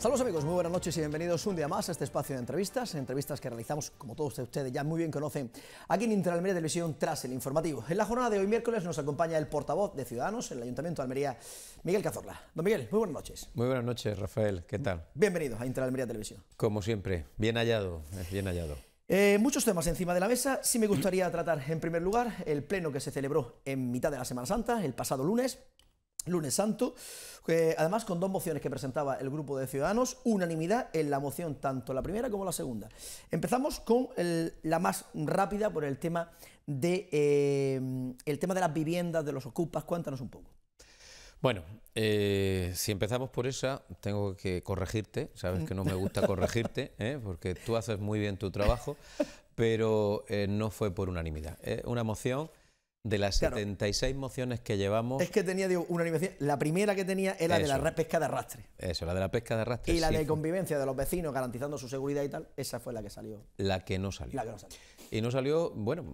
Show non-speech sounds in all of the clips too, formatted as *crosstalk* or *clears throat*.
Saludos amigos, muy buenas noches y bienvenidos un día más a este espacio de entrevistas, entrevistas que realizamos, como todos ustedes ya muy bien conocen, aquí en Interalmería Televisión tras el informativo. En la jornada de hoy miércoles nos acompaña el portavoz de Ciudadanos en el Ayuntamiento de Almería, Miguel Cazorla. Don Miguel, muy buenas noches. Muy buenas noches, Rafael, ¿qué tal? Bienvenido a Interalmería Televisión. Como siempre, bien hallado, eh, bien hallado. Eh, muchos temas encima de la mesa. Sí me gustaría tratar, en primer lugar, el pleno que se celebró en mitad de la Semana Santa, el pasado lunes, lunes santo, además con dos mociones que presentaba el grupo de Ciudadanos, unanimidad en la moción, tanto la primera como la segunda. Empezamos con la más rápida por el tema, de, eh, el tema de las viviendas, de los ocupas, cuéntanos un poco. Bueno, eh, si empezamos por esa, tengo que corregirte, sabes que no me gusta corregirte, *laughs* ¿eh? porque tú haces muy bien tu trabajo, pero no fue por unanimidad. una moción de las 76 mociones que llevamos. Es que tenía una animación La primera que tenía era la de la pesca de arrastre. Eso, la de la pesca de arrastre. Y la de convivencia de los vecinos garantizando su seguridad y tal, esa fue la que salió. La que no salió. La que no salió. Y no salió, bueno,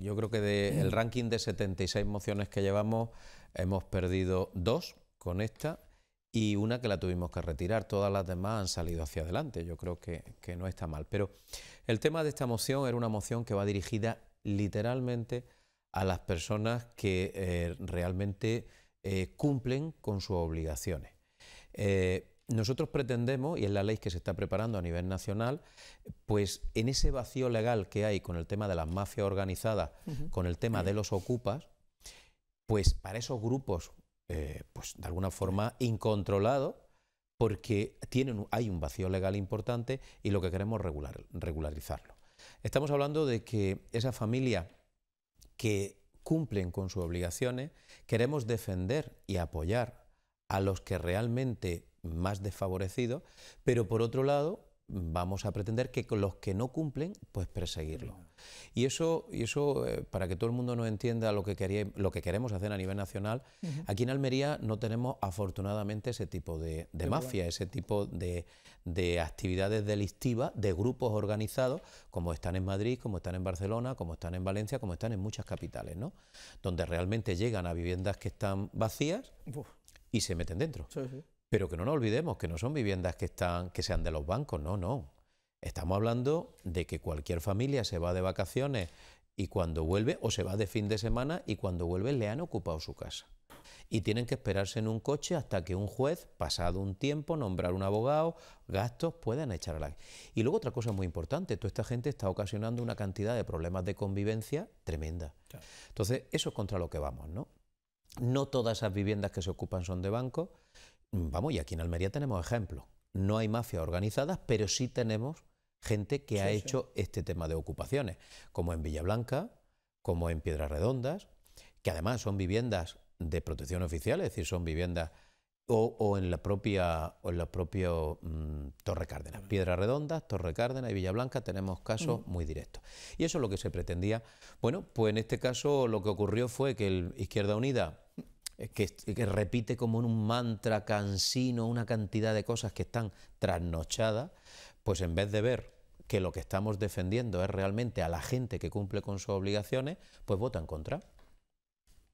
yo creo que del mm. ranking de 76 mociones que llevamos, hemos perdido dos con esta y una que la tuvimos que retirar. Todas las demás han salido hacia adelante. Yo creo que, que no está mal. Pero el tema de esta moción era una moción que va dirigida literalmente a las personas que eh, realmente eh, cumplen con sus obligaciones. Eh, nosotros pretendemos, y es la ley que se está preparando a nivel nacional, pues en ese vacío legal que hay con el tema de las mafias organizadas, con el tema de los ocupas, pues para esos grupos, pues de alguna forma incontrolado, porque tienen, hay un vacío legal importante y lo que queremos regular, regularizarlo. Estamos hablando de que esa familia que cumplen con sus obligaciones, queremos defender y apoyar a los que realmente más desfavorecidos, pero por otro lado vamos a pretender que con los que no cumplen, pues perseguirlos. Y eso, y eso eh, para que todo el mundo nos entienda lo que, lo que queremos hacer a nivel nacional, aquí en Almería no tenemos afortunadamente ese tipo de, mafia, ese tipo de, de, actividades delictivas, de grupos organizados, como están en Madrid, como están en Barcelona, como están en Valencia, como están en muchas capitales, ¿no? Donde realmente llegan a viviendas que están vacías. y se meten dentro. Sí, sí. Pero que no nos olvidemos que no son viviendas que, están, que sean de los bancos, no, no. Estamos hablando de que cualquier familia se va de vacaciones y cuando vuelve, o se va de fin de semana y cuando vuelve le han ocupado su casa. Y tienen que esperarse en un coche hasta que un juez, pasado un tiempo, nombrar un abogado, gastos, puedan echar a la... Y luego otra cosa muy importante, toda esta gente está ocasionando una cantidad de problemas de convivencia tremenda. Entonces, eso es contra lo que vamos, ¿no? No todas esas viviendas que se ocupan son de banco vamos, y aquí en Almería tenemos ejemplos. No hay mafias organizadas, pero sí tenemos gente que ha hecho este tema de ocupaciones, como en Villablanca, como en Piedras Redondas, que además son viviendas de protección oficial, es decir, son viviendas o, en la propia, o en la mm, Torre Cárdenas. Piedras Redondas, Torre Cárdenas y Villablanca tenemos casos mm. muy directos. Y eso es lo que se pretendía. Bueno, pues en este caso lo que ocurrió fue que el Izquierda Unida que, repite como en un mantra cansino una cantidad de cosas que están trasnochadas, pues en vez de ver que lo que estamos defendiendo es realmente a la gente que cumple con sus obligaciones, pues vota en contra.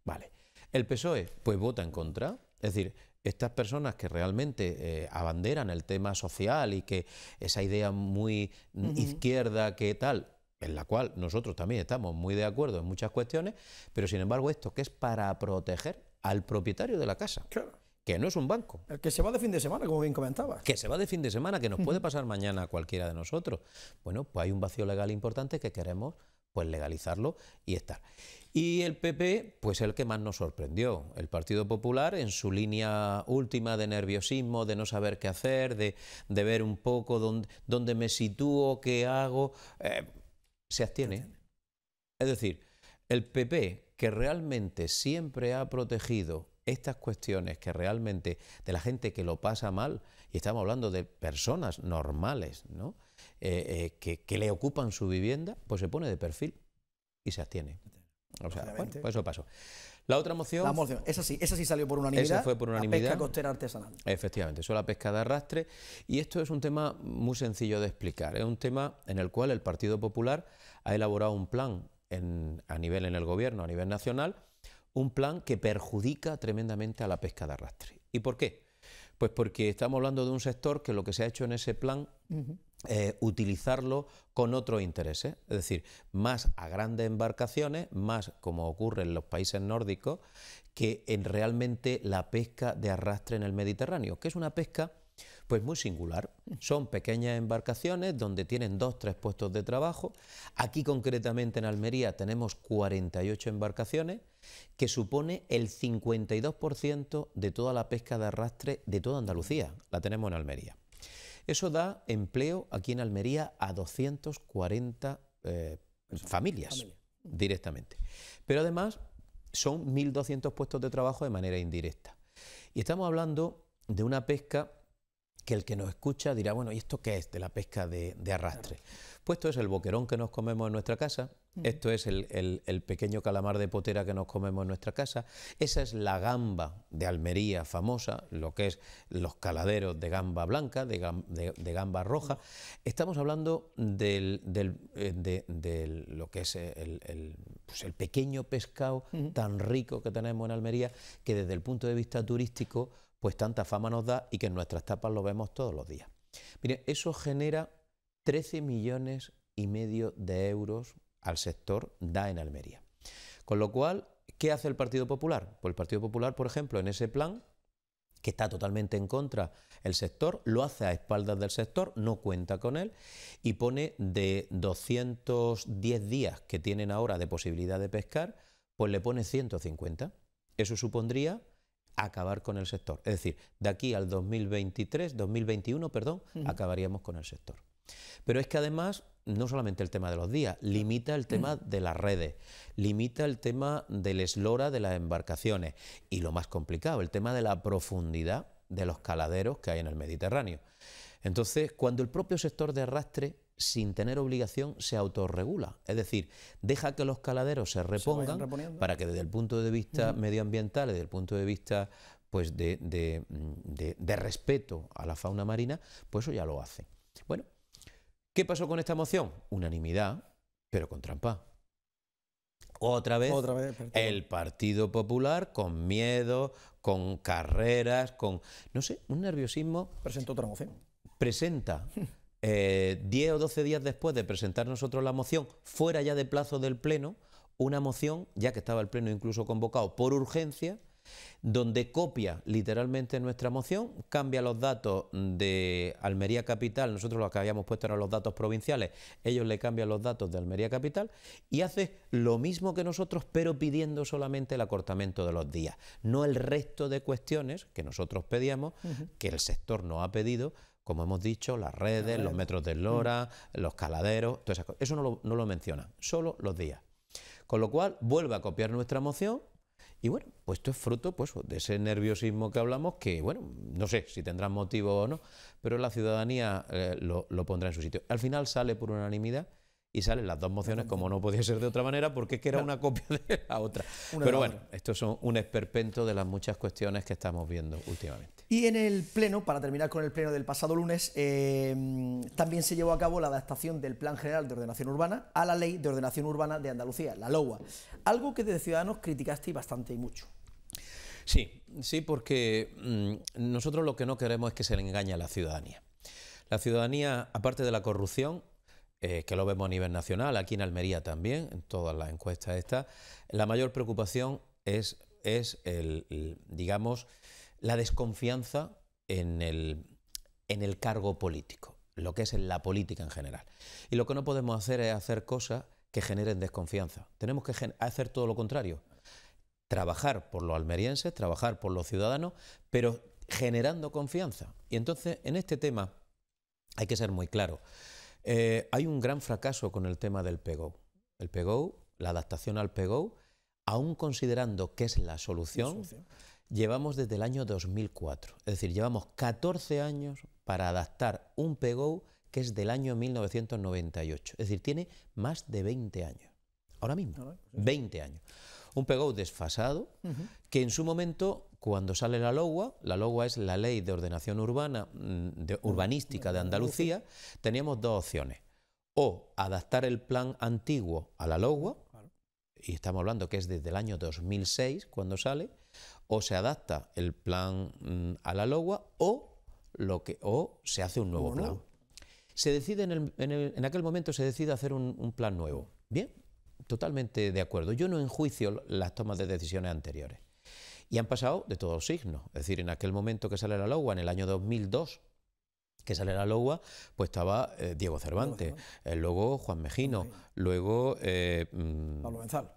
Vale. El PSOE, pues vota en contra. Es decir, estas personas que realmente eh, abanderan el tema social y que esa idea muy izquierda que tal, en la cual nosotros también estamos muy de acuerdo en muchas cuestiones, pero sin embargo esto que es para proteger al propietario de la casa. Claro. Que no es un banco. El que se va de fin de semana, como bien comentaba. Que se va de fin de semana, que nos puede pasar mañana a cualquiera de nosotros. Bueno, pues hay un vacío legal importante que queremos pues legalizarlo y estar. Y el PP, pues el que más nos sorprendió. El Partido Popular, en su línea última de nerviosismo, de no saber qué hacer, de, ver un poco dónde, me sitúo, qué hago, eh, se abstiene. Es decir, el PP que realmente siempre ha protegido estas cuestiones que realmente de la gente que lo pasa mal, y estamos hablando de personas normales, ¿no? Eh, eh, que, le ocupan su vivienda, pues se pone de perfil y se abstiene. O sea, bueno, pues eso pasó. La otra moción. La moción, esa sí, esa sí salió por unanimidad. Esa fue por unanimidad. La pesca costera artesanal. Efectivamente, eso la pesca de arrastre. Y esto es un tema muy sencillo de explicar. Es un tema en el cual el Partido Popular ha elaborado un plan a nivel en el gobierno, a nivel nacional, un plan que perjudica tremendamente a la pesca de arrastre. ¿Y por qué? Pues porque estamos hablando de un sector que lo que se ha hecho en ese plan es eh, utilizarlo con otros intereses, es decir, más a grandes embarcaciones, más como ocurre en los países nórdicos, que en realmente la pesca de arrastre en el Mediterráneo, que es una pesca pues muy singular. Mm. Son pequeñas embarcaciones donde tienen dos, tres puestos de trabajo. Aquí concretamente en Almería tenemos 48 embarcaciones, que supone el 52% de toda la pesca de arrastre de toda Andalucía. La tenemos en Almería. Eso da empleo aquí en Almería a 240 eh, familias mm. directamente. Pero además son 1.200 puestos de trabajo de manera indirecta. Y estamos hablando de una pesca que el que nos escucha dirá, bueno, ¿y esto qué es de la pesca de, arrastre? Pues esto es el boquerón que nos comemos en nuestra casa, esto es el, pequeño calamar de potera que nos comemos en nuestra casa, esa es la gamba de Almería famosa, lo que es los caladeros de gamba blanca, de, gamba roja. Estamos hablando del, eh, de, lo que es el, pues pequeño pescado tan rico que tenemos en Almería, que desde el punto de vista turístico pues tanta fama nos da y que en nuestras tapas lo vemos todos los días. Mire, eso genera 13 millones y medio de euros al sector da en Almería. Con lo cual, ¿qué hace el Partido Popular? Pues el Partido Popular, por ejemplo, en ese plan que está totalmente en contra el sector, lo hace a espaldas del sector, no cuenta con él y pone de 210 días que tienen ahora de posibilidad de pescar, pues le pone 150. Eso supondría acabar con el sector. Es decir, de aquí al 2023, 2021, perdón, acabaríamos con el sector. Pero es que además, no solamente el tema de los días, limita el tema de las redes, limita el tema del eslora de las embarcaciones y lo más complicado, el tema de la profundidad de los caladeros que hay en el Mediterráneo. Entonces, cuando el propio sector de arrastre, sin tener obligación, se autorregula, es decir, deja que los caladeros se repongan para que desde el punto de vista medioambiental y medioambiental, desde el punto de vista pues de, de, de, respeto a la fauna marina, pues eso ya lo hace. Bueno, ¿qué pasó con esta moción? Unanimidad, pero con trampa. Otra vez, Otra vez el Partido Popular con miedo, con carreras, con, no sé, un nerviosismo. Presentó otra moción presenta 10 *laughs* eh, o 12 días después de presentar nosotros la moción, fuera ya de plazo del Pleno, una moción, ya que estaba el Pleno incluso convocado por urgencia, donde copia literalmente nuestra moción, cambia los datos de Almería Capital, nosotros los que habíamos puesto eran los datos provinciales, ellos le cambian los datos de Almería Capital y hace lo mismo que nosotros, pero pidiendo solamente el acortamiento de los días, no el resto de cuestiones que nosotros pedíamos, que el sector no ha pedido como hemos dicho, las redes, los metros de mm. lora, los caladeros, todas esas Eso no lo, menciona, solo los días. Con lo cual, vuelve a copiar nuestra moción y bueno, pues esto es fruto pues, de ese nerviosismo que hablamos, que bueno, no sé si tendrán motivo o no, pero la ciudadanía eh, lo, pondrá en su sitio. Al final sale por unanimidad y salen las dos mociones como no podía ser de otra manera porque es que era una copia *laughs* de la otra. Pero bueno, estos son un esperpento de las muchas cuestiones que estamos viendo últimamente. Y en el Pleno, para terminar con el Pleno del pasado lunes, em, también se llevó a cabo la adaptación del Plan General de Ordenación Urbana a la Ley de Ordenación Urbana de Andalucía, la LOA, algo que desde Ciudadanos criticaste bastante y mucho. Sí, sí, porque mm, nosotros lo que no queremos es que se le engañe a la ciudadanía. La ciudadanía, aparte de la corrupción, eh, que lo vemos a nivel nacional, aquí en Almería también, en todas las encuestas estas, la mayor preocupación es, es el, digamos, la desconfianza en el, en el cargo político, lo que es en la política en general. Y lo que no podemos hacer es hacer cosas que generen desconfianza. Tenemos que hacer todo lo contrario. Trabajar por los almerienses, trabajar por los ciudadanos, pero generando confianza. Y entonces, en este tema hay que ser muy claro. Eh, hay un gran fracaso con el tema del PEGO. El PEGO, la adaptación al PEGO, aún considerando que es la solución, llevamos desde el año 2004. Es decir, llevamos 14 años para adaptar un PEGO que es del año 1998. Es decir, tiene más de 20 años. Ahora mismo, 20 años. Un PEGO desfasado que en su momento cuando sale la LOGUA, la LOGUA es la Ley de Ordenación Urbana, mm, Urbanística de Andalucía, teníamos dos opciones. O adaptar el plan antiguo a la LOGUA, y estamos hablando que es desde el año 2006 cuando sale, o se adapta el plan mm, a la LOGUA o, lo que, o se hace un nuevo plan. Se decide en, aquel momento se decide hacer un plan nuevo. Bien, totalmente de acuerdo. Yo no enjuicio las tomas de decisiones anteriores. Y han pasado de todos signos. Es decir, en aquel momento que sale la LOGUA, en el año 2002, que sale la LOGUA, pues estaba eh, Diego Cervantes, eh, luego Juan Mejino, luego eh, mm,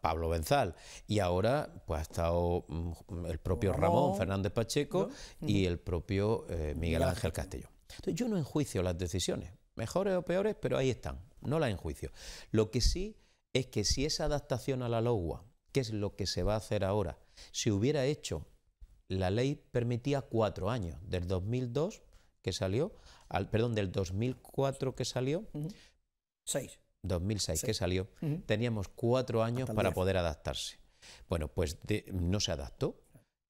Pablo, Benzal. Y ahora pues ha estado mm, el propio Ramón, Fernández Pacheco y el propio Miguel, Ángel Castellón. Entonces yo no enjuicio las decisiones, mejores o peores, pero ahí están, no las enjuicio. Lo que sí es que si esa adaptación a la LOGUA ¿Qué es lo que se va a hacer ahora? Si hubiera hecho, la ley permitía cuatro años, del 2002 que salió, perdón, del 2004 que salió. 2006 que salió, teníamos cuatro años para poder adaptarse. Bueno, pues no se adaptó.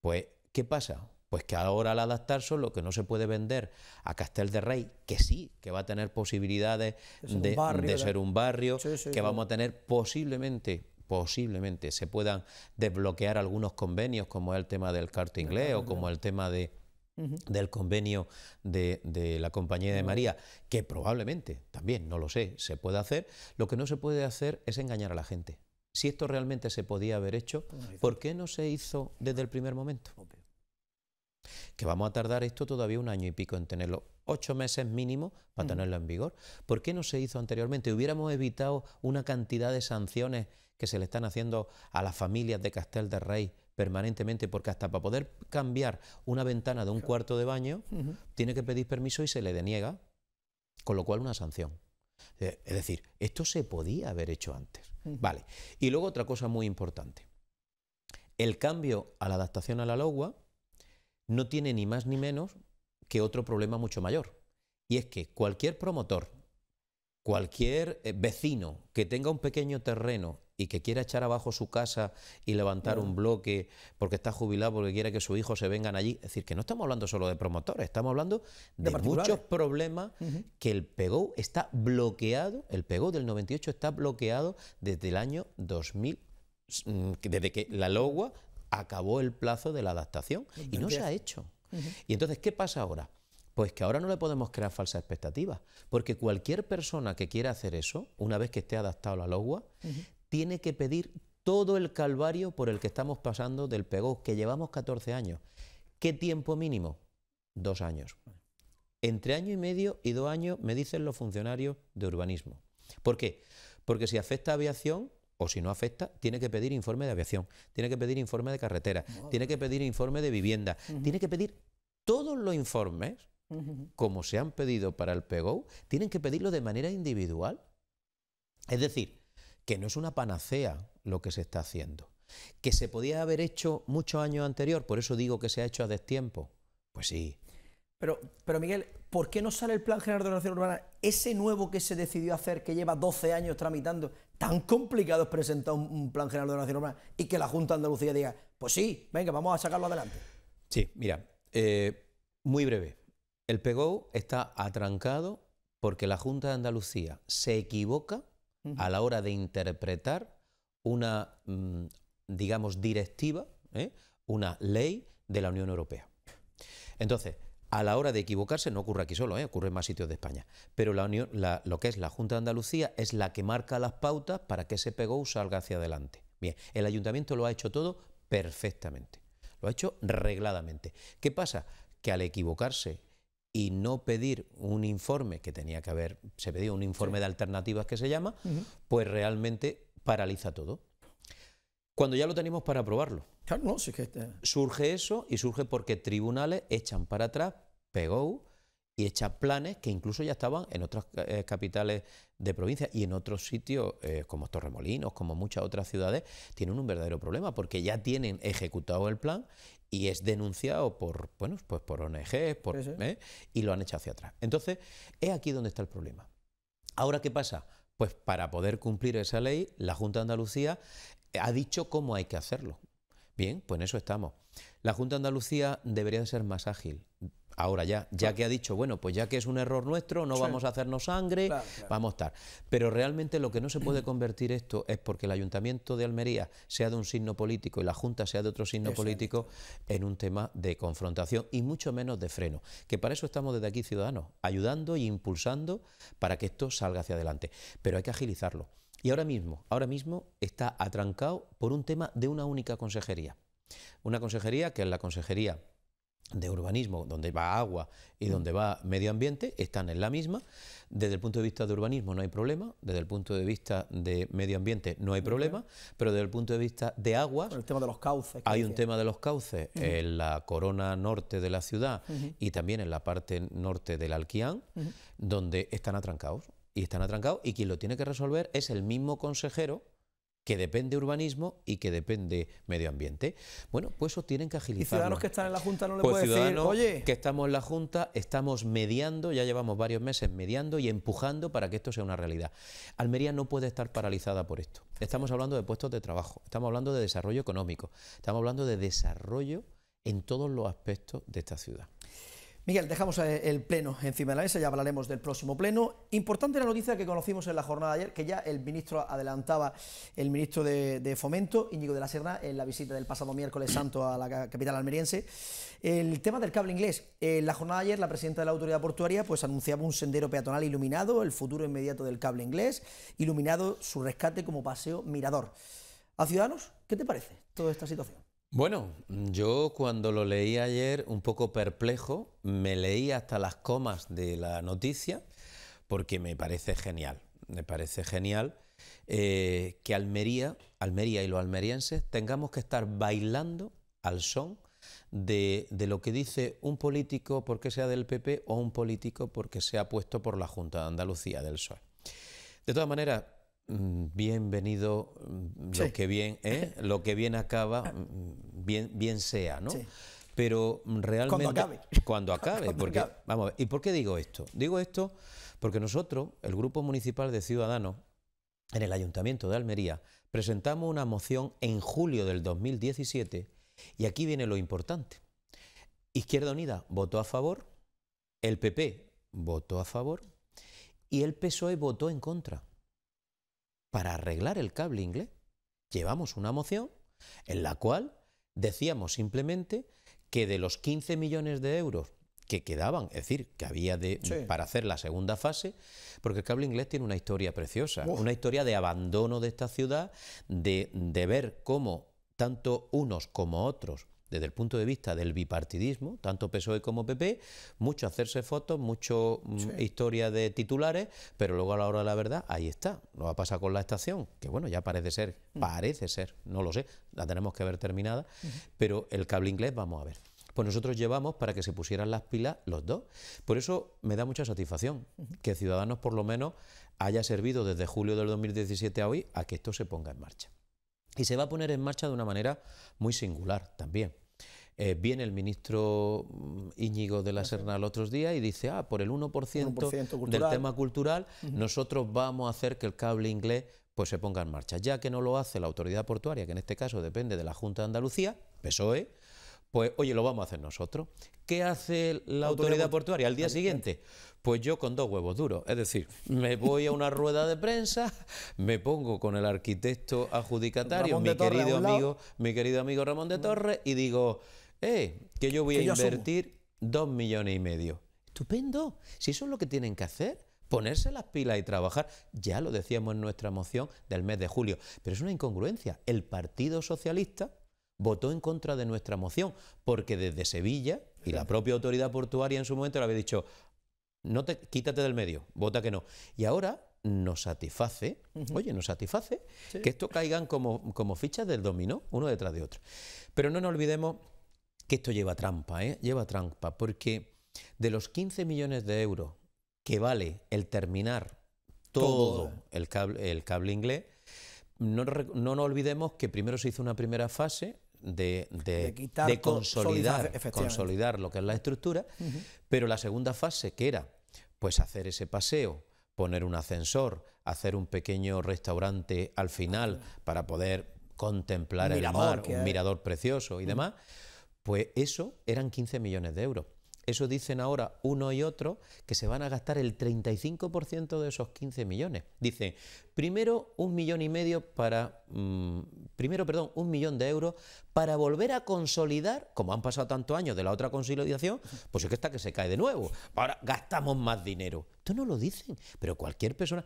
Pues, ¿qué pasa? Pues que ahora al adaptarse lo que no se puede vender a Castel de Rey, que sí, que va a tener posibilidades de, ser un barrio, que vamos a tener posiblemente posiblemente se puedan desbloquear algunos convenios, como es el tema del carto inglés o como el tema de, del convenio de, de, la Compañía de María, que probablemente, también no lo sé, se puede hacer. Lo que no se puede hacer es engañar a la gente. Si esto realmente se podía haber hecho, pues ¿por qué no se hizo desde el primer momento? Que vamos a tardar esto todavía un año y pico en tenerlo ocho meses mínimo para mm. tenerlo en vigor. ¿Por qué no se hizo anteriormente? Hubiéramos evitado una cantidad de sanciones que se le están haciendo a las familias de Castel de Rey permanentemente, porque hasta para poder cambiar una ventana de un cuarto de baño, tiene que pedir permiso y se le deniega, con lo cual una sanción. Eh, es decir, esto se podía haber hecho antes. Vale. Y luego otra cosa muy importante. El cambio a la adaptación a la LOGUA no tiene ni más ni menos que otro problema mucho mayor. Y es que cualquier promotor, cualquier eh, vecino que tenga un pequeño terreno y que quiera echar abajo su casa y levantar un bloque porque está jubilado, porque quiere que sus hijos se vengan allí. Es decir, que no estamos hablando solo de promotores, estamos hablando de, muchos problemas que el PEGO está bloqueado, el PEGO del 98 está bloqueado desde el año 2000, mm, desde que la LOGUA acabó el plazo de la adaptación y no se ha hecho. Y entonces, ¿qué pasa ahora? Pues que ahora no le podemos crear falsas expectativas, porque cualquier persona que quiera hacer eso, una vez que esté adaptado a la logua, tiene que pedir todo el calvario por el que estamos pasando del PEGO, que llevamos 14 años. ¿Qué tiempo mínimo? Dos años. Entre año y medio y dos años me dicen los funcionarios de urbanismo. ¿Por qué? Porque si afecta a aviación, o si no afecta, tiene que pedir informe de aviación, tiene que pedir informe de carretera, tiene que pedir informe de vivienda, tiene que pedir todos los informes, como se han pedido para el PEGO, tienen que pedirlo de manera individual. Es decir, que no es una panacea lo que se está haciendo. Que se podía haber hecho muchos años anterior, por eso digo que se ha hecho a destiempo. Pues sí, pero, pero Miguel, ¿por qué no sale el Plan General de Ordenación Urbana, ese nuevo que se decidió hacer, que lleva 12 años tramitando? Tan complicado es presentar un, Plan General de Ordenación Urbana y que la Junta de Andalucía diga, pues sí, venga, vamos a sacarlo adelante. Sí, mira, eh, muy breve. El PGO está atrancado porque la Junta de Andalucía se equivoca a la hora de interpretar una, mm, digamos, directiva, ¿eh? una ley de la Unión Europea. Entonces, a la hora de equivocarse, no ocurre aquí solo, ¿eh? ocurre en más sitios de España, pero la lo que es la Junta de Andalucía es la que marca las pautas para que ese o salga hacia adelante. Bien, el ayuntamiento lo ha hecho todo perfectamente, lo ha hecho regladamente. ¿Qué pasa? Que al equivocarse y no pedir un informe, que tenía que haber, se pedía un informe de alternativas que se llama, pues realmente paraliza todo. Cuando ya lo tenemos para aprobarlo, no, que este- Surge eso y surge porque tribunales echan para atrás, pegó y echan planes que incluso ya estaban en otras eh, capitales de provincia y en otros sitios eh, como Torremolinos, como muchas otras ciudades, tienen un verdadero problema porque ya tienen ejecutado el plan y es denunciado por, bueno, pues por ONG por, ¿eh? y lo han echado hacia atrás. Entonces, es aquí donde está el problema. Ahora, ¿qué pasa? Pues para poder cumplir esa ley, la Junta de Andalucía ha dicho cómo hay que hacerlo. Bien, pues en eso estamos. La Junta de Andalucía debería ser más ágil. Ahora ya, ya que ha dicho, bueno, pues ya que es un error nuestro, no vamos a hacernos sangre, vamos a estar. Pero realmente lo que no se puede *clears throat* convertir esto es porque el Ayuntamiento de Almería sea de un signo político y la Junta sea de otro signo político en un tema de confrontación y mucho menos de freno. Que para eso estamos desde aquí, ciudadanos, ayudando e impulsando para que esto salga hacia adelante. Pero hay que agilizarlo. Y ahora mismo, ahora mismo está atrancado por un tema de una única consejería. Una consejería que es la consejería de urbanismo, donde va agua y donde va medio ambiente, están en la misma. Desde el punto de vista de urbanismo no hay problema, desde el punto de vista de medio ambiente no hay problema, pero desde el punto de vista de aguas... El tema de los cauces. Hay un tema de los cauces en la corona norte de la ciudad y también en la parte norte del Alquián, donde están atrancados y están atrancados y quien lo tiene que resolver es el mismo consejero que depende urbanismo y que depende medio ambiente. Bueno, pues eso tienen que agilizar. Y ciudadanos que están en la Junta no le pues decir, oye. Que estamos en la Junta, estamos mediando, ya llevamos varios meses mediando y empujando para que esto sea una realidad. Almería no puede estar paralizada por esto. Estamos hablando de puestos de trabajo, estamos hablando de desarrollo económico, estamos hablando de desarrollo en todos los aspectos de esta ciudad. Miguel, dejamos eh, el pleno encima de la mesa, ya hablaremos del próximo pleno. Importante la noticia que conocimos en la jornada de ayer, que ya el ministro adelantaba, el ministro de, Fomento, Íñigo de la Serna, en la visita del pasado miércoles santo a la capital almeriense. El tema del cable inglés. En la jornada de ayer, la presidenta de la Autoridad Portuaria pues, anunciaba un sendero peatonal iluminado, el futuro inmediato del cable inglés, iluminado su rescate como paseo mirador. A Ciudadanos, ¿qué te parece toda esta situación? Bueno, yo cuando lo leí ayer un poco perplejo, me leí hasta las comas de la noticia porque me parece genial, me parece genial eh, que Almería, Almería y los almerienses tengamos que estar bailando al son de, de, lo que dice un político porque sea del PP o un político porque sea puesto por la Junta de Andalucía del Sol. De todas maneras, Mm, bienvenido, mm, lo, que bien, ¿eh? *laughs* lo que bien acaba, mm, bien, bien sea, ¿no? Pero realmente... *laughs* Cuando acabe. porque... Vamos ¿y por qué digo esto? Digo esto porque nosotros, el Grupo Municipal de Ciudadanos, en el Ayuntamiento de Almería, presentamos una moción en julio del 2017 y aquí viene lo importante. Izquierda Unida votó a favor, el PP votó a favor y el PSOE votó en contra para arreglar el cable inglés. Llevamos una moción en la cual decíamos simplemente que de los 15 millones de euros que quedaban, es decir, que había de, para hacer la segunda fase, porque el cable inglés tiene una historia preciosa, una historia de abandono de esta ciudad, de, de ver cómo tanto unos como otros desde el punto de vista del bipartidismo, tanto PSOE como PP, mucho hacerse fotos, mucho mm, historia de titulares, pero luego a la hora de la verdad, ahí está. Lo va a pasar con la estación, que bueno, ya parece ser, mm. parece ser, no lo sé, la tenemos que ver terminada, pero el cable inglés vamos a ver. Pues nosotros llevamos para que se pusieran las pilas los dos. Por eso me da mucha satisfacción que Ciudadanos por lo menos haya servido desde julio del 2017 a hoy a que esto se ponga en marcha. Y se va a poner en marcha de una manera muy singular también. Eh, viene el ministro mm, Íñigo de la Serna el otro día y dice, ah, por el 1%, del tema cultural, nosotros vamos a hacer que el cable inglés pues se ponga en marcha. Ya que no lo hace la autoridad portuaria, que en este caso depende de la Junta de Andalucía, PSOE, pues oye, lo vamos a hacer nosotros. ¿Qué hace la, autoridad, portuaria al día ¿eh? siguiente? Pues yo con dos huevos duros, es decir, me voy a una rueda de prensa, me pongo con el arquitecto adjudicatario, mi querido amigo, mi querido amigo Ramón de Torres, y digo, eh, que yo voy a invertir dos millones y medio. Estupendo. Si eso es lo que tienen que hacer, ponerse las pilas y trabajar. Ya lo decíamos en nuestra moción del mes de julio. Pero es una incongruencia. El Partido Socialista votó en contra de nuestra moción porque desde Sevilla y la propia autoridad portuaria en su momento le había dicho, no te, quítate del medio, vota que no. Y ahora nos satisface, oye, nos satisface que esto caigan como, como fichas del dominó, uno detrás de otro. Pero no nos olvidemos que esto lleva trampa, ¿eh? lleva trampa, porque de los 15 millones de euros que vale el terminar todo, El, cable, el cable inglés, no, nos olvidemos que primero se hizo una primera fase de, de, consolidar, consolidar lo que es la estructura, pero la segunda fase, que era pues hacer ese paseo, poner un ascensor, hacer un pequeño restaurante al final para poder contemplar el mar, un mirador precioso y demás, pues eso eran 15 millones de euros. Eso dicen ahora uno y otro que se van a gastar el 35% de esos 15 millones. Dicen, primero un millón y medio para. Mm, primero, perdón, un millón de euros para volver a consolidar, como han pasado tantos años de la otra consolidación, pues es que esta que se cae de nuevo. Ahora gastamos más dinero. Esto no lo dicen, pero cualquier persona.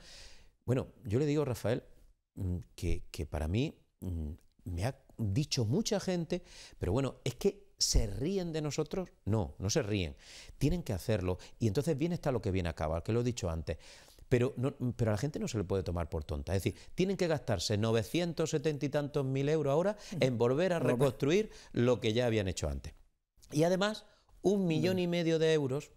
Bueno, yo le digo, Rafael, mm, que, para mí mm, me ha dicho mucha gente, pero bueno, es que ¿Se ríen de nosotros? No, no se ríen. Tienen que hacerlo. Y entonces bien está lo que viene a acabar, que lo he dicho antes. Pero, no, pero a la gente no se le puede tomar por tonta. Es decir, tienen que gastarse 970 y tantos mil euros ahora en volver a reconstruir lo que ya habían hecho antes. Y además, un millón y medio de euros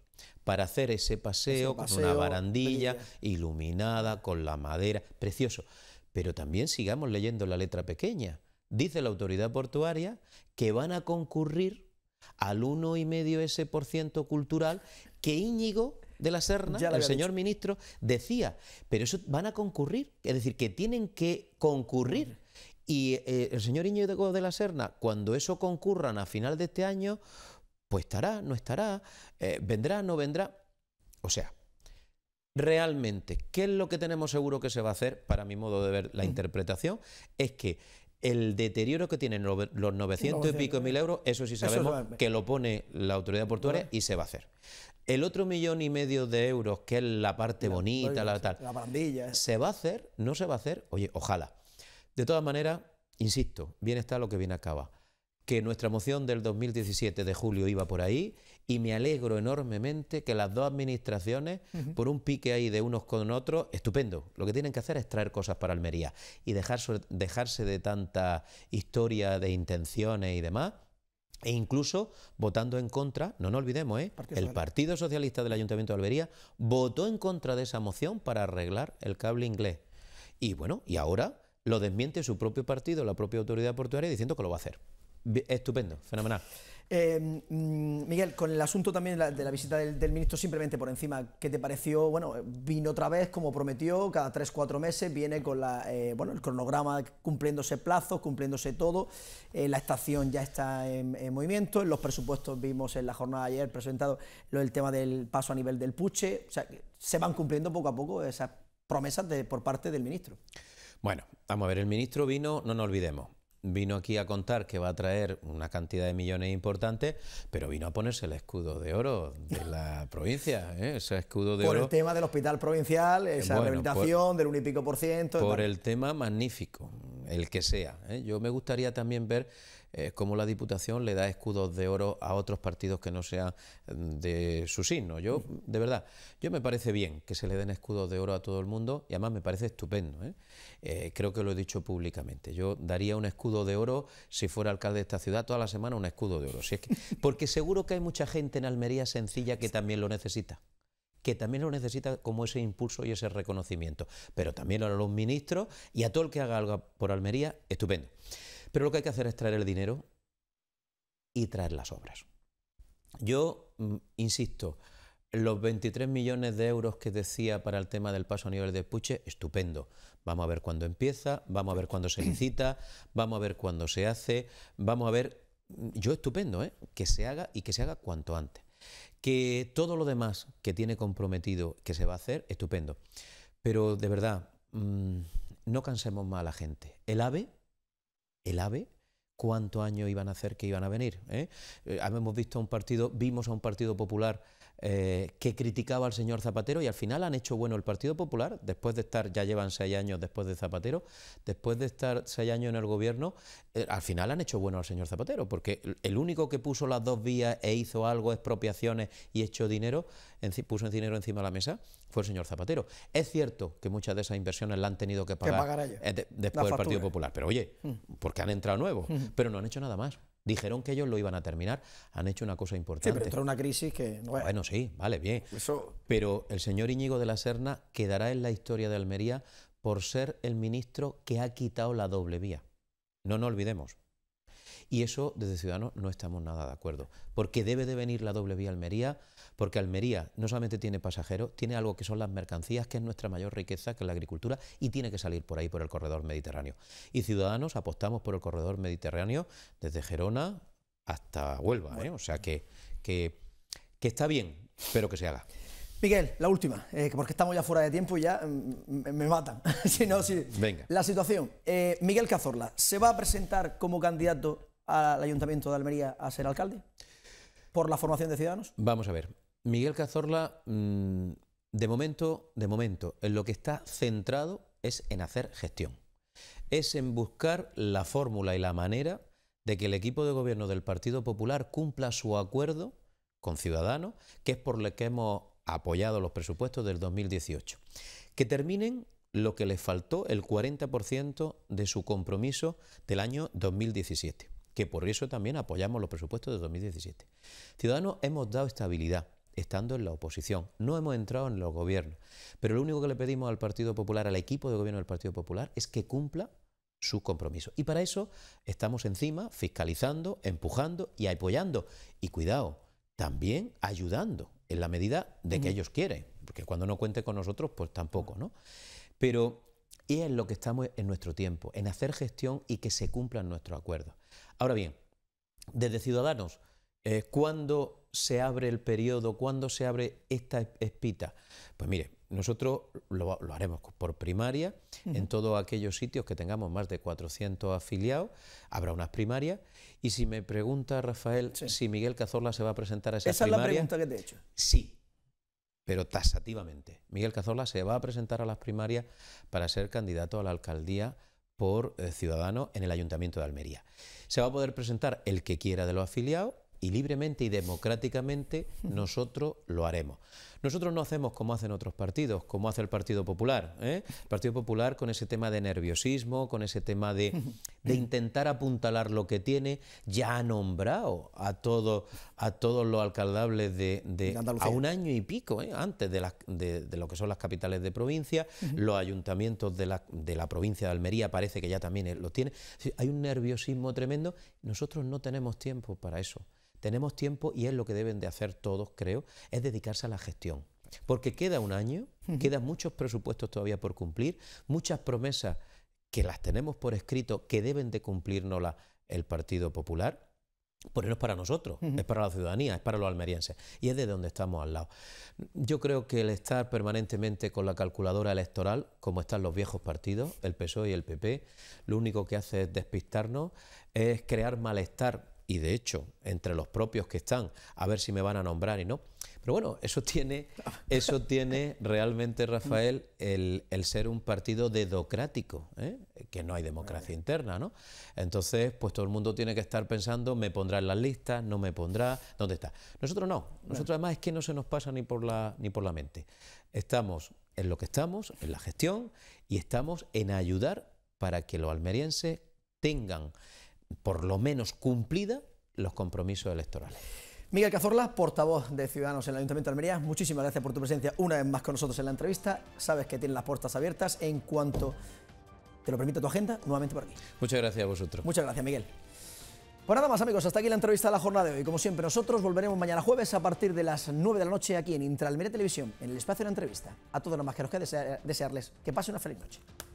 para hacer ese paseo, con una barandilla iluminada, con la madera, precioso. Pero también sigamos leyendo la letra pequeña dice la autoridad portuaria que van a concurrir al 1,5% cultural que Íñigo de la Serna, el señor ministro, decía. Pero eso van a concurrir, es decir, que tienen que concurrir. Y eh, el señor Íñigo de la Serna, cuando eso concurran a final de este año, pues estará, no estará, eh, vendrá, no vendrá. O sea, realmente, ¿qué es lo que tenemos seguro que se va a hacer? Para mi modo de ver la mm. interpretación, es que el deterioro que tienen los 900 y pico mil euros, eso sí sabemos que lo pone la autoridad portuaria y se va a hacer. El otro millón y medio de euros, que es la parte bonita, la, tal. ¿eh? ¿Se va a hacer? ¿No se va a hacer? Oye, ojalá. De todas maneras, insisto, bien está lo que bien acaba que nuestra moción del 2017 de julio iba por ahí y me alegro enormemente que las dos administraciones, por un pique ahí de unos con otros, estupendo, lo que tienen que hacer es traer cosas para Almería y dejarse, de tanta historia de intenciones y demás e incluso votando en contra, no nos olvidemos, ¿eh? el Partido Socialista del Ayuntamiento de Almería votó en contra de esa moción para arreglar el cable inglés. Y bueno, y ahora lo desmiente su propio partido, la propia autoridad portuaria, diciendo que lo va a hacer. Estupendo, fenomenal. Em, mm, Miguel, con el asunto también de la visita del, ministro, simplemente por encima, ¿qué te pareció? Bueno, vino otra vez, como prometió, cada tres, cuatro meses, viene con la, eh, bueno, el cronograma cumpliéndose plazos, cumpliéndose todo, eh, la estación ya está en, movimiento, los presupuestos vimos en la jornada de ayer presentado lo, el tema del paso a nivel del puche, o sea, se van cumpliendo poco a poco esas promesas de, por parte del ministro. Bueno, vamos a ver, el ministro vino, no nos olvidemos, vino aquí a contar que va a traer una cantidad de millones importantes, pero vino a ponerse el escudo de oro de *laughs* la provincia, ¿eh? ese escudo de por oro. Por el tema del hospital provincial, esa bueno, del un y pico por ciento. Por el tema magnífico, el que sea. ¿eh? Yo me gustaría también ver es eh, como la Diputación le da escudos de oro a otros partidos que no sean mm, de su signo. Yo, de verdad, yo me parece bien que se le den escudos de oro a todo el mundo y además me parece estupendo. ¿eh? Eh, creo que lo he dicho públicamente. Yo daría un escudo de oro si fuera alcalde de esta ciudad toda la semana un escudo de oro. *laughs* porque seguro que hay mucha gente en Almería sencilla que también lo necesita que también lo necesita como ese impulso y ese reconocimiento, pero también a los ministros y a todo el que haga algo por Almería, estupendo. Pero lo que hay que hacer es traer el dinero y traer las obras. Yo, mm, insisto, los 23 millones de euros que decía para el tema del paso a nivel de Puche, estupendo. Vamos a ver cuándo empieza, vamos a ver cuándo se licita, *clears throat* vamos a ver cuándo se hace, vamos a ver, mm, yo estupendo, ¿eh? que se haga y que se haga cuanto antes. Que todo lo demás que tiene comprometido que se va a hacer, estupendo. Pero de verdad, mm, no cansemos más a la gente. El AVE el AVE, ¿Cuánto año iban a hacer que iban a venir. Hemos ¿eh? Eh, visto a un partido, vimos a un partido popular eh, que criticaba al señor Zapatero y al final han hecho bueno el Partido Popular, después de estar, ya llevan seis años después de Zapatero, después de estar seis años en el gobierno, eh, al final han hecho bueno al señor Zapatero, porque el único que puso las dos vías e hizo algo, expropiaciones y echó dinero, puso el dinero encima de la mesa, fue el señor Zapatero. Es cierto que muchas de esas inversiones la han tenido que pagar, eh, después del Partido Popular, pero oye, mm. porque han entrado nuevos, mm. pero no han hecho nada más. Dijeron que ellos lo iban a terminar, han hecho una cosa importante. Sí, pero una crisis que... Bueno, sí, vale, bien. Pero el señor Íñigo de la Serna quedará en la historia de Almería por ser el ministro que ha quitado la doble vía. No nos olvidemos. Y eso, desde Ciudadanos, no estamos nada de acuerdo, porque debe de venir la doble vía Almería porque Almería no solamente tiene pasajeros, tiene algo que son las mercancías, que es nuestra mayor riqueza, que es la agricultura, y tiene que salir por ahí, por el corredor mediterráneo. Y Ciudadanos apostamos por el corredor mediterráneo desde Gerona hasta Huelva, ¿eh? o sea que, que, está bien, pero que se haga. Miguel, la última, eh, porque estamos ya fuera de tiempo y ya mm, mm, me, matan. *laughs* si no, si, Venga. La situación. Eh, Miguel Cazorla, ¿se va a presentar como candidato al Ayuntamiento de Almería a ser alcalde? ¿Por la formación de Ciudadanos? Vamos a ver. Miguel Cazorla, mm, de momento, de momento, en lo que está centrado es en hacer gestión. Es en buscar la fórmula y la manera de que el equipo de gobierno del Partido Popular cumpla su acuerdo con Ciudadanos, que es por lo que hemos apoyado los presupuestos del 2018. Que terminen lo que les faltó, el 40% de su compromiso del año 2017, que por eso también apoyamos los presupuestos de 2017. Ciudadanos hemos dado estabilidad, estando en la oposición. No hemos entrado en los gobiernos. Pero lo único que le pedimos al Partido Popular, al equipo de gobierno del Partido Popular, es que cumpla su compromiso. Y para eso estamos encima, fiscalizando, empujando y apoyando. Y cuidado, también ayudando en la medida de que ellos quieren, porque cuando no cuente con nosotros, pues tampoco, ¿no? Pero es lo que estamos en nuestro tiempo, en hacer gestión y que se cumplan nuestros acuerdos. Ahora bien, desde Ciudadanos, eh, cuando se abre el periodo? ¿Cuándo se abre esta espita? Pues mire, nosotros lo, haremos por primaria, en todos aquellos sitios que tengamos más de 400 afiliados, habrá unas primarias. Y si me pregunta Rafael si Miguel Cazorla se va a presentar a ¿Esa primarias. Esa es la pregunta que te he hecho. Sí, pero tasativamente. Miguel Cazorla se va a presentar a las primarias para ser candidato a la alcaldía por eh, ciudadano en el Ayuntamiento de Almería. Se va a poder presentar el que quiera de los afiliados y libremente y democráticamente nosotros lo haremos. Nosotros no hacemos como hacen otros partidos, como hace el Partido Popular. ¿eh? El Partido Popular con ese tema de nerviosismo, con ese tema de, *laughs* intentar apuntalar lo que tiene, ya ha nombrado a todos a todos los alcaldables de, a un año y pico, ¿eh? antes de, lo que son las capitales de provincia, los ayuntamientos de la, de la provincia de Almería parece que ya también eh, lo tiene. Hay un nerviosismo tremendo. Nosotros no tenemos tiempo para eso tenemos tiempo y es lo que deben de hacer todos, creo, es dedicarse a la gestión. Porque queda un año, quedan muchos presupuestos todavía por cumplir, muchas promesas que las tenemos por escrito que deben de cumplirnos el Partido Popular. Pero no es para nosotros, es para la ciudadanía, es para los almerienses y es de donde estamos al lado. Yo creo que el estar permanentemente con la calculadora electoral, como están los viejos partidos, el PSOE y el PP, lo único que hace es despistarnos, es crear malestar y de hecho entre los propios que están, a ver si me van a nombrar y no. Pero bueno, eso tiene, *laughs* eso tiene realmente, Rafael, el, ser un partido dedocrático, ¿eh? que no hay democracia interna, ¿no? Entonces, pues todo el mundo tiene que estar pensando, me pondrá en las listas, no me pondrá, ¿dónde está? Nosotros no, nosotros además es que no se nos pasa ni por la, ni por la mente. Estamos en lo que estamos, en la gestión, y estamos en ayudar para que los almerienses tengan por lo menos cumplida los compromisos electorales. Miguel Cazorla, portavoz de Ciudadanos en el Ayuntamiento de Almería, muchísimas gracias por tu presencia una vez más con nosotros en la entrevista. Sabes que tienen las puertas abiertas en cuanto te lo permita tu agenda, nuevamente por aquí. Muchas gracias a vosotros. Muchas gracias, Miguel. Pues nada más amigos, hasta aquí la entrevista de la jornada de hoy. Como siempre, nosotros volveremos mañana jueves a partir de las 9 de la noche aquí en Intralmería Televisión, en el espacio de la entrevista. A todos los más que desearles que pase una feliz noche.